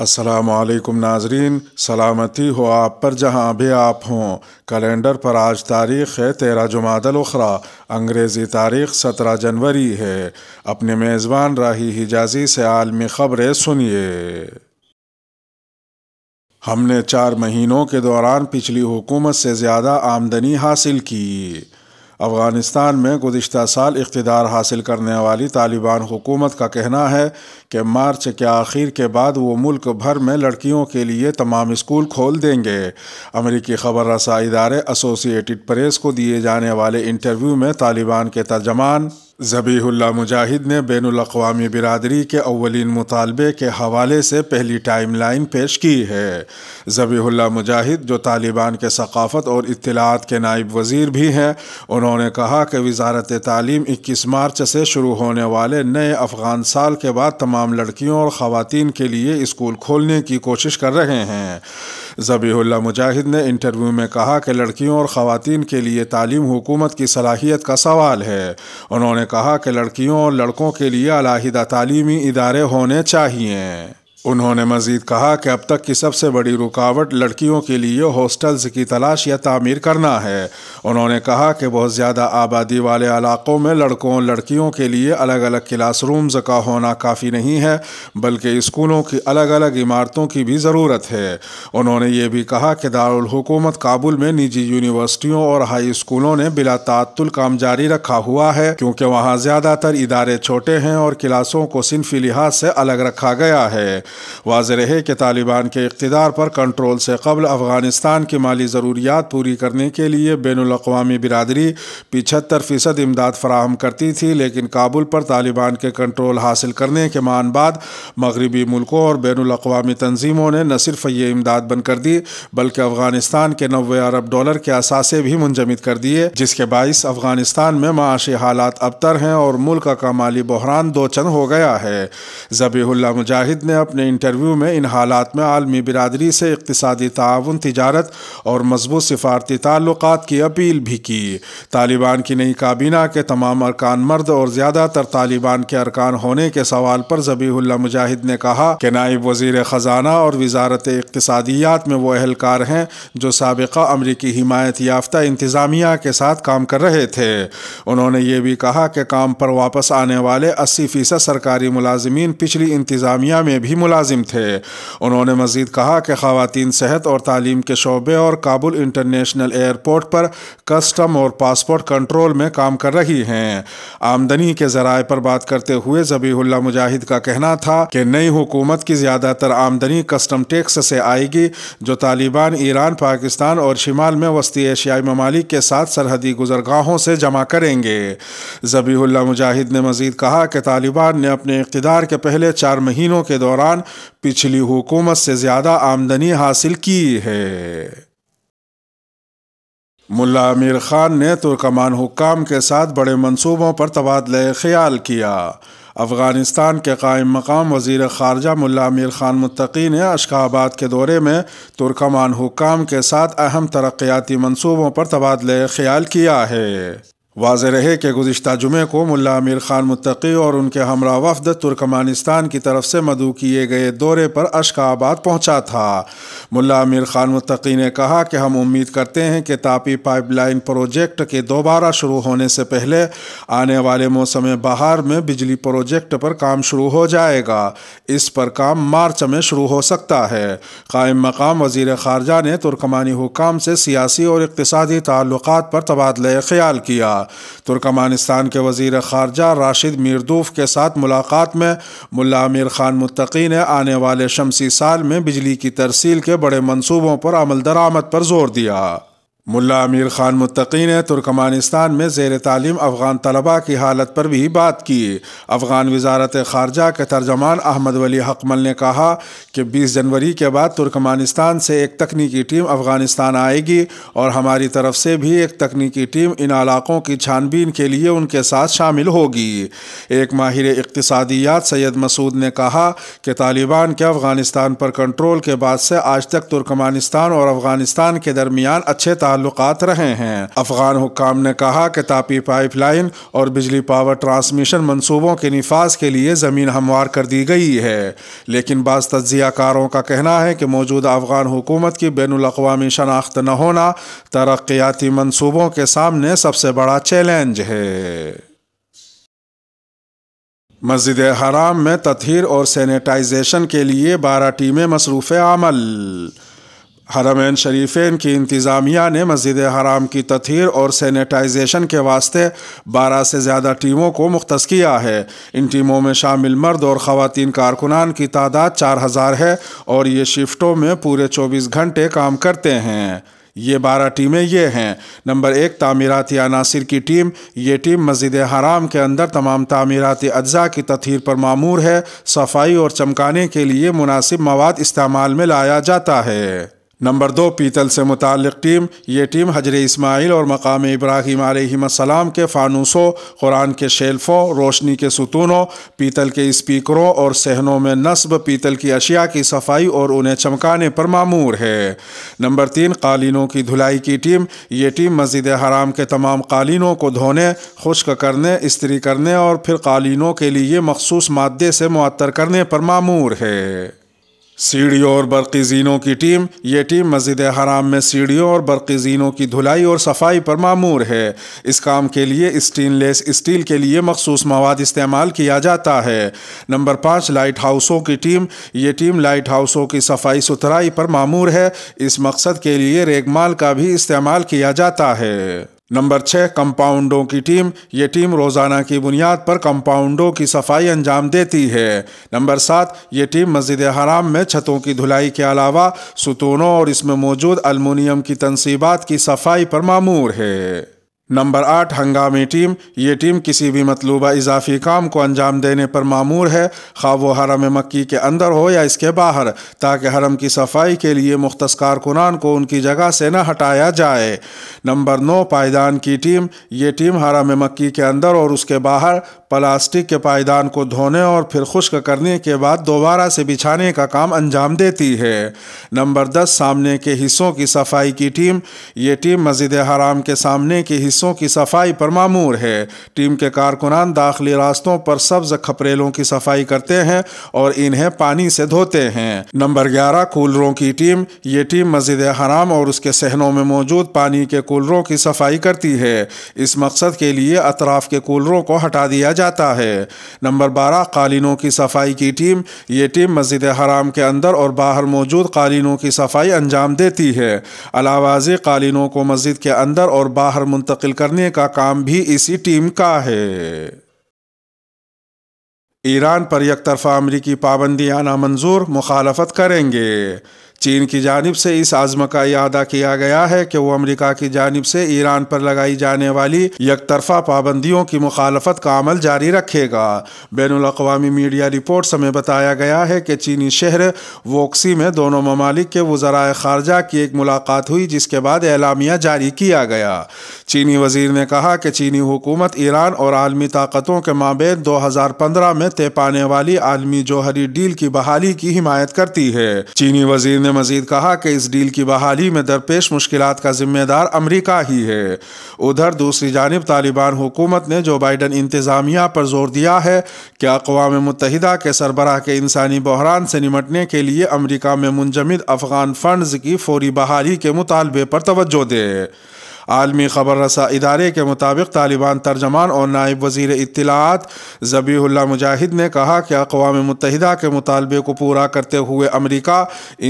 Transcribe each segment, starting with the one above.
असलकम नाजरीन सलामती हो आप पर जहाँ भी आप हों कैलेंडर पर आज तारीख़ है तेरह जुमादल अंग्रेज़ी तारीख सत्रह जनवरी है अपने मेज़बान राही हिजाजी से आलमी ख़बरें सुनिए हमने चार महीनों के दौरान पिछली हुकूमत से ज़्यादा आमदनी हासिल की अफ़गानिस्तान में गुजशत साल इकतदार हासिल करने वाली तालिबान हुकूमत का कहना है कि मार्च के आखिर के बाद वो मुल्क भर में लड़कियों के लिए तमाम स्कूल खोल देंगे अमरीकी खबर रसा इदारे एसोसिएटेड प्रेस को दिए जाने वाले इंटरव्यू में तालिबान के तर्जमान जबीहुल्ला मुजाहिद ने बैन अवी बिरदरी के अवलिन मुतालबे के हवाले से पहली टाइम लाइन पेश की है जबीहुल्ला मुजाहिद जो तालिबान के सकाफ़त और इतलात के नायब वज़ीर भी हैं उन्होंने कहा कि वजारत तालीम इक्कीस मार्च से शुरू होने वाले नए अफ़गान साल के बाद तमाम लड़कियों और ख़वान के लिए इस्कूल खोलने की कोशिश कर रहे हैं जबीहुल्ला मुजाहिद ने इंटरव्यू में कहा कि लड़कियों और ख़वान के लिए तालीम हुकूमत की सलाहियत का सवाल है उन्होंने कहा कि लड़कियों और लड़कों के लिए अलाहिदा तालीमी इदारे होने चाहिए उन्होंने मजीद कहा कि अब तक की सबसे बड़ी रुकावट लड़कियों के लिए हॉस्टल्स की तलाश या तामीर करना है उन्होंने कहा कि बहुत ज़्यादा आबादी वाले इलाक़ों में लड़कों लड़कियों के लिए अलग अलग क्लासरूम्स का होना काफ़ी नहीं है बल्कि स्कूलों की अलग अलग इमारतों की भी ज़रूरत है उन्होंने ये भी कहा कि दारकूमत काबुल में निजी यूनिवर्सिटियों और हाई स्कूलों ने बिला तातुल काम जारी रखा हुआ है क्योंकि वहाँ ज़्यादातर इदारे छोटे हैं और क्लासों को सिनफी लिहाज से अलग रखा गया है वाज रहे कि तालिबान के इकतदार पर कंट्रोल से कबल अफगानिस्तान की माली ज़रूरियात पूरी करने के लिए बैन अवी बिरदरी पिछहत्तर फ़ीसद इमदाद फराहम करती थी लेकिन काबुल पर तालिबान के कंट्रोल हासिल करने के मान बाद मगरबी मुल्कों और बैन अवी तनजीमों ने न सिर्फ ये इमदाद बंद कर दी बल्कि अफगानिस्तान के नबे अरब डॉलर के असासे भी मुंजमद कर दिए जिसके बायस अफगानिस्तान में माशी हालात अबतर हैं और मुल्क का माली बहरान दो चंद हो गया है जबीहुल्ला मुजाहिद ने अपने अपने इंटरव्यू में इन हालात में आलमी बिरदरी से इकतदी ताउन तजारत और मजबूत सफारती ताल्लुक की अपील भी की तालिबान की नई काबीना के तमाम अरकान मर्द और ज़्यादातर तालिबान के अरकान होने के सवाल पर जबीहुल्ला मुजाहिद ने कहा कि नायब वजीर ख़जाना और वजारत इकतियात में वो एहलकार हैं जो सबका अमरीकी हिमात याफ्ता इंतज़ामिया के साथ काम कर रहे थे उन्होंने ये भी कहा कि काम पर वापस आने वाले अस्सी फ़ीसद सरकारी मुलाजमी पिछली इंतज़ामिया में भी मुलाजिम थे उन्होंने मजीद कहा कि खातन सेहत और तालीम के शोबे और काबुल इंटरनेशनल एयरपोर्ट पर कस्टम और पासपोर्ट कंट्रोल में काम कर रही हैं आमदनी के जराए पर बात करते हुए जबीहुल्ला मुजाहिद का कहना था कि नई हुकूमत की ज़्यादातर आमदनी कस्टम टैक्स से आएगी जो तालिबान ईरान पाकिस्तान और शिमाल में वस्ती एशियाई ममालिक के साथ सरहदी गुजरगाहों से जमा करेंगे जबीहुल्ला मुजाहिद ने मजीद कहा कि तालिबान ने अपने इकतदार के पहले चार महीनों के दौरान दौरान पिछली हुकूमत से ज़्यादा आमदनी हासिल की है मुल्ला आमिर खान ने तुर्कमान हुकाम के साथ बड़े मंसूबों पर तबादला ख्याल किया अफ़गानिस्तान के कायम मकाम वजीर खारजा मुला आमिर ख़ान मुतकी ने अशकाबाद के दौरे में तुर्कमान हुकाम के साथ अहम तरक्याती मनसूबों पर तबादला ख्याल किया है वाज रहे कि गुज्त जुमे को मुला आमिर खान मुतकी और उनके हमरा वफद तुर्कमानिस्तान की तरफ से मदू किए गए दौरे पर अशकाबाद पहुँचा था मुला आमिर खान मुतकी ने कहा कि हम उम्मीद करते हैं कि तापी पाइपलाइन प्रोजेक्ट के दोबारा शुरू होने से पहले आने वाले मौसम बहार में बिजली प्रोजेक्ट पर काम शुरू हो जाएगा इस पर काम मार्च में शुरू हो सकता है कायम मकाम वजीर खारजा ने तुर्कमानी हुकाम से सियासी और इकतसादी ताल्लुक पर तबादला ख्याल किया तुर्कमानिस्तान के वजीर खारजा राशिद मीरदूफ के साथ मुलाकात में मुला आमिर खान मुतकी ने आने वाले शमसी साल में बिजली की तरसील के बड़े मनसूबों पर अमल दरामद पर जोर दिया मुल्ला आमिर खान मुतकी ने तुर्कमानिस्तान में जेर तालीम अफगान तलबा की हालत पर भी बात की अफगान वजारत खारजा के तर्जमान अहमद वली हकमल ने कहा कि बीस जनवरी के बाद तुर्कमानिस्तान से एक तकनीकी टीम अफगानिस्तान आएगी और हमारी तरफ से भी एक तकनीकी टीम इन इलाकों की छानबीन के लिए उनके साथ शामिल होगी एक माहिर इकतसादियात सैयद मसूद ने कहा कि तालिबान के अफगानिस्तान पर कंट्रोल के बाद से आज तक तुर्कमानिस्तान और अफगानिस्तान के दरमियान अच्छे ताल्लुक ताल्लुक रहे हैं अफगान हुकाम ने कहा कि तापी पाइप लाइन और बिजली पावर ट्रांसमिशन मनसूबों के नफाज के लिए ज़मीन हमवार कर दी गई है लेकिन बाज़ तजियाकारों का कहना है कि मौजूदा अफगान हुकूमत की बैन अवी शनाख्त न होना तरक्याती मनसूबों के सामने सबसे बड़ा चैलेंज है मस्जिद हराम में तथहर और सैनिटाइजेशन के लिए बारह टीमें मसरूफ़ आमल हरमैन शरीफेन की इंतज़ामिया ने मस्जिद हराम की तथीर और सैनिटाइजेशन के वास्ते 12 से ज़्यादा टीमों को मुख्त किया है इन टीमों में शामिल मर्द और ख़वान कारकुनान की तादाद चार हज़ार है और ये शिफ्टों में पूरे चौबीस घंटे काम करते हैं ये बारह टीमें ये हैं नंबर एक तामीराती अनासर की टीम ये टीम मस्जिद हराम के अंदर तमाम तमीराती अज्जा की तथहर पर मामूर है सफाई और चमकाने के लिए मुनासिब मवाद इस्तेमाल में लाया जाता है नंबर दो पीतल से मुतल टीम ये टीम हजर इसमाइल और मकाम इब्राहिम आलम के फ़ानूसों कुरान के शेल्फ़ों रोशनी के सतूनों पीतल के स्पीकरों और सहनों में नस्ब पीतल की अशिया की सफाई और उन्हें चमकाने पर मामूर है नंबर तीन कालीनों की धुलाई की टीम ये टीम मस्जिद हराम के तमाम कालीनों को धोने खुश्क करने इसी करने और फिर कालीनों के लिए मखसूस मादे से मअतर करने पर मामूर है सीढ़ियों और बरकी जीनों की टीम ये टीम मस्जिद हराम में सीढ़ियों और बरकी जीनों की धुलाई और सफाई पर मामूर है इस काम के लिए स्टेनलेस स्टील के लिए मखसूस मवाद इस्तेमाल किया जाता है नंबर पाँच लाइट हाउसों की टीम ये टीम लाइट हाउसों की सफाई सुथराई पर मामूर है इस मकसद के लिए रेगमाल का भी इस्तेमाल किया जाता है नंबर छः कंपाउंडों की टीम ये टीम रोज़ाना की बुनियाद पर कंपाउंडों की सफाई अंजाम देती है नंबर सात ये टीम मस्जिद हराम में छतों की धुलाई के अलावा सुतूनों और इसमें मौजूद अलमुनियम की तनसीबात की सफाई पर मामूर है नंबर आठ हंगामी टीम ये टीम किसी भी मतलूबा इजाफी काम को अंजाम देने पर मामूर है खा वो हरम मक्की के अंदर हो या इसके बाहर ताकि हरम की सफाई के लिए मुख्त कारकुनान को उनकी जगह से न हटाया जाए नंबर नौ पायदान की टीम ये टीम हरम मक्की के अंदर और उसके बाहर प्लास्टिक के पायदान को धोने और फिर खुश्क करने के बाद दोबारा से बिछाने का काम अंजाम देती है नंबर दस सामने के हिस्सों की सफाई की टीम ये टीम मस्जिद हराम के सामने के हिस्सों की सफाई पर मामूर है टीम के कारकुनान दाखिली रास्तों पर सब्ज खपरेलों की सफाई करते हैं और इन्हें पानी से धोते हैं नंबर ग्यारह कूलरों की टीम ये टीम मस्जिद हराम और उसके सहनों में मौजूद पानी के कूलरों की सफाई करती है इस मकसद के लिए अतराफ के कूलरों को हटा दिया जाता है नंबर बारह कालीनों की सफाई की टीम ये टीम मस्जिद हराम के अंदर और बाहर मौजूद कालीनों की सफाई अंजाम देती है अलावाजी कालीनों को मस्जिद के अंदर और बाहर मुंतकिल हासिल करने का काम भी इसी टीम का है ईरान पर एक तरफा अमरीकी पाबंदी आना मंजूर मुखालफत करेंगे चीन की जानब से इस आजम का अदा किया गया है कि वो अमरीका की जानब से ईरान पर लगाई जाने वाली यकतरफा पाबंदियों की मुखालफत का अमल जारी रखेगा बैन अवी मीडिया रिपोर्ट्स में बताया गया है कि चीनी शहर वोक्सी में दोनों ममालिक के वजरा खारजा की एक मुलाकात हुई जिसके बाद एलामिया जारी किया गया चीनी वजीर ने कहा कि चीनी हुकूमत ईरान और आलमी ताकतों के माबेद दो हज़ार पंद्रह में तय पाने वाली आलमी जौहरी डील की बहाली की हिमायत करती है चीनी वजीर ने ने मजीद कहा कि इस डील की बहाली में दरपेश मुश्किल का जिम्मेदार अमरीका ही है उधर दूसरी जानब तालिबान हुकूमत ने जो बाइडन इंतज़ामिया पर जोर दिया है कि अकवा मुतहदा के सरबराह के इंसानी बहरान से निमटने के लिए अमरीका में मुंजमद अफगान फंड्स की फौरी बहाली के मुतालबे पर तोज्जो दे आलमी खबर रसा इदारे के मुताबिक तालिबान तर्जमान और नायब वजीर इतलात जबीहुल्ला मुजाहिद ने कहा कि अकवा मुतहदा के मुतालबे को पूरा करते हुए अमरीका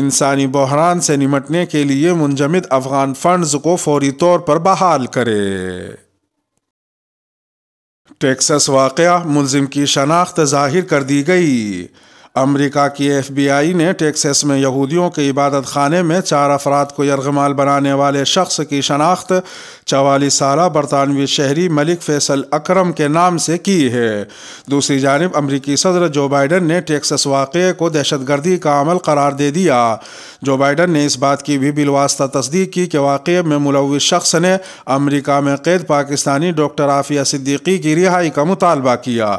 इंसानी बहरान से निमटने के लिए मुंजमद अफगान फंड्स को फौरी तौर पर बहाल करे टेक्सस वाक़ मुलजिम की शनाख्त जाहिर कर दी गई अमेरिका की एफबीआई ने टेक्सास में यहूदियों के इबादत खाने में चार अफराद को यरगमाल बनाने वाले शख्स की शनाख्त चवालीस साल बरतानवी शहरी मलिक फैसल अकरम के नाम से की है दूसरी जानब अमरीकी सदर जो बाइडन ने टेक्सस वाक़े को दहशत गर्दी का अमल करार दे दिया जो बाइडन ने इस बात की भी बिलवास्ता तस्दीक की कि वाक़े में मुलविस शख्स ने अमरीका में कैद पाकिस्तानी डॉक्टर आफिया सिद्दीकी की रिहाई का मुतालबा किया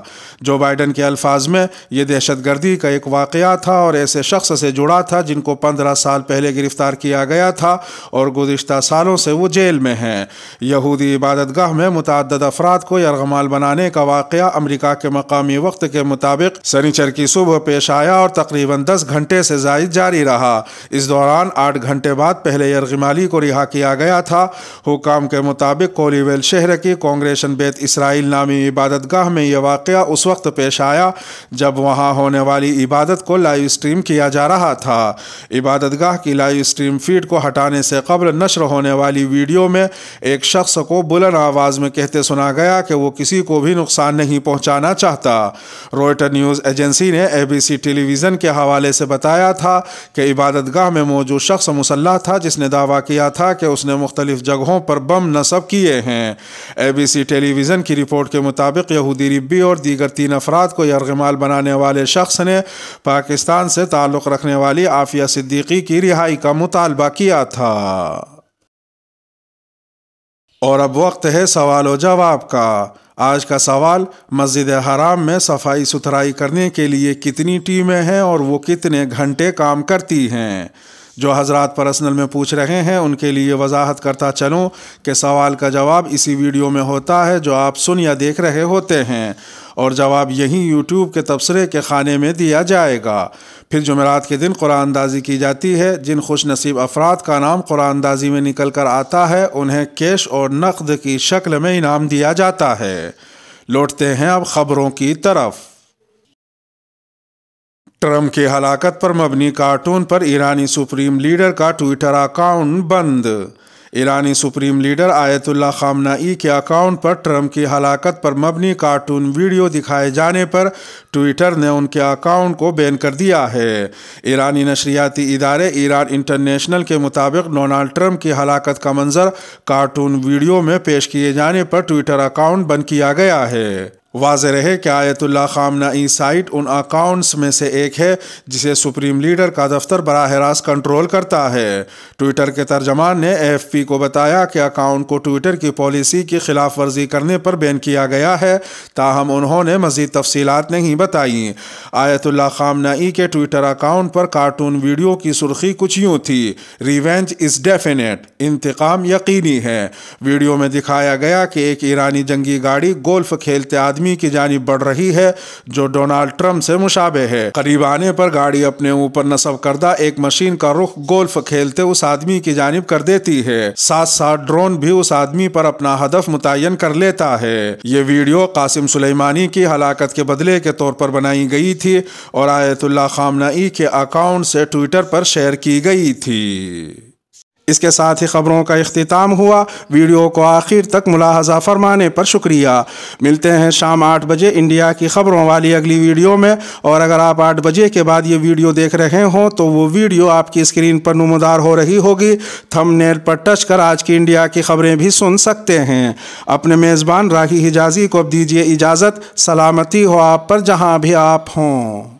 जो बाइडन के अल्फाज में यह दहशत गर्दी का एक वाक़ था और ऐसे शख्स से जुड़ा था जिनको पंद्रह साल पहले गिरफ्तार किया गया था और गुज्त सालों से वो जेल में हैं यहूदी इबादत गह में मुतद अफराद को यरगमाल बनाने का वाक़ अमरीका के मकामी वक्त के मुताबिक सनीचर की सुबह पेश आया और तकरीबन दस घंटे से जायद जारी रहा इस दौरान आठ घंटे बाद पहले यरगिमाली को रिहा किया गया था हुकाम के मुताबिक कोलीवेल शहर की कांग्रेसन बेत इसराइल नामी इबादतगाह में यह वाक़ उस वक्त पेश आया जब वहाँ होने वाली इबादत को लाइव स्ट्रीम किया जा रहा था इबादतगाह की लाइव स्ट्रीम फीड को हटाने से कबल नशर होने वाली वीडियो में एक शख्स को बुलंद आवाज़ में कहते सुना गया कि वो किसी को भी नुकसान नहीं पहुंचाना चाहता रोयटर न्यूज़ एजेंसी ने एबीसी टेलीविज़न के हवाले से बताया था कि इबादतगा दरगाह में मौजूद शख्स मुसल्ला था जिसने दावा किया था कि उसने मुख्तलिफ जगहों पर बम नसब किए हैं ए बी सी टेलीविज़न की रिपोर्ट के मुताबिक यहूदी रिब्बी और दीगर तीन अफराद को यरगमाल बनाने वाले शख्स ने पाकिस्तान से ताल्लुक़ रखने वाली आफिया सिद्दीकी की रिहाई का मुतालबा किया था और अब वक्त है सवाल व जवाब का आज का सवाल मस्जिद हराम में सफाई सुथराई करने के लिए कितनी टीमें हैं और वो कितने घंटे काम करती हैं जो हजरत पर्सनल में पूछ रहे हैं उनके लिए वजाहत करता चलूँ कि सवाल का जवाब इसी वीडियो में होता है जो आप सुन या देख रहे होते हैं और जवाब यहीं यूट्यूब के तबसरे के खाने में दिया जाएगा फिर जमेरात के दिन कुरान अंदाजी की जाती है जिन खुश नसीब अफराद का नाम कुरान अंदाजी में निकल कर आता है उन्हें कैश और नकद की शक्ल में इनाम दिया जाता है लौटते हैं अब खबरों की तरफ ट्रम्प की हलाकत पर मबनी कार्टून पर ईरानी सुप्रीम लीडर का ट्विटर अकाउंट बंद ईरानी सुप्रीम लीडर आयतुल्ला खामनाई के अकाउंट पर ट्रंप की हलाकत पर मबनी कार्टून वीडियो दिखाए जाने पर ट्विटर ने उनके अकाउंट को बैन कर दिया है ईरानी नशरियाती इदारे ईरान इंटरनेशनल के मुताबिक डोनाल्ड ट्रंप की हलाकत का मंजर कार्टून वीडियो में पेश किए जाने पर ट्विटर अकाउंट बंद किया गया है वाज रहे कि आयतुल्ला खामना ई साइट उन अकाउंट्स में से एक है जिसे सुप्रीम लीडर का दफ्तर बरह रास्त कंट्रोल करता है ट्विटर के तर्जमान ने एफ पी को बताया कि अकाउंट को ट्विटर की पॉलिसी की खिलाफ वर्जी करने पर बैन किया गया है ताहम उन्होंने मजीद तफसीत नहीं बताई आयतुल्ला खामना ई के ट्विटर अकाउंट पर कार्टून वीडियो की सुर्खी कुछ यूँ थी रिवेंज इज़ डेफिनेट इंतकाम यकीनी है वीडियो में दिखाया गया कि एक ईरानी जंगी गाड़ी गोल्फ खेलते आदि आदमी की जानब बढ़ रही है जो डोनाल्ड ट्रम्प से मुशाबे है करीब आने पर गाड़ी अपने ऊपर नसब करदा एक मशीन का रुख गोल्फ खेलते उस आदमी की जानब कर देती है साथ साथ ड्रोन भी उस आदमी पर अपना हदफ मुतन कर लेता है ये वीडियो कासिम सुलेमानी की हलाकत के बदले के तौर पर बनाई गई थी और आयतुल्ला खामनाई के अकाउंट से ट्विटर पर शेयर की गई थी इसके साथ ही खबरों का अख्ताम हुआ वीडियो को आखिर तक मुलाहजा फरमाने पर शुक्रिया मिलते हैं शाम आठ बजे इंडिया की खबरों वाली अगली वीडियो में और अगर आप आठ बजे के बाद ये वीडियो देख रहे हों तो वो वीडियो आपकी स्क्रीन पर नमदार हो रही होगी थमनेल पर टच कर आज की इंडिया की खबरें भी सुन सकते हैं अपने मेज़बान राखी हिजाजी को अब दीजिए इजाज़त सलामती हो आप पर जहाँ भी आप हों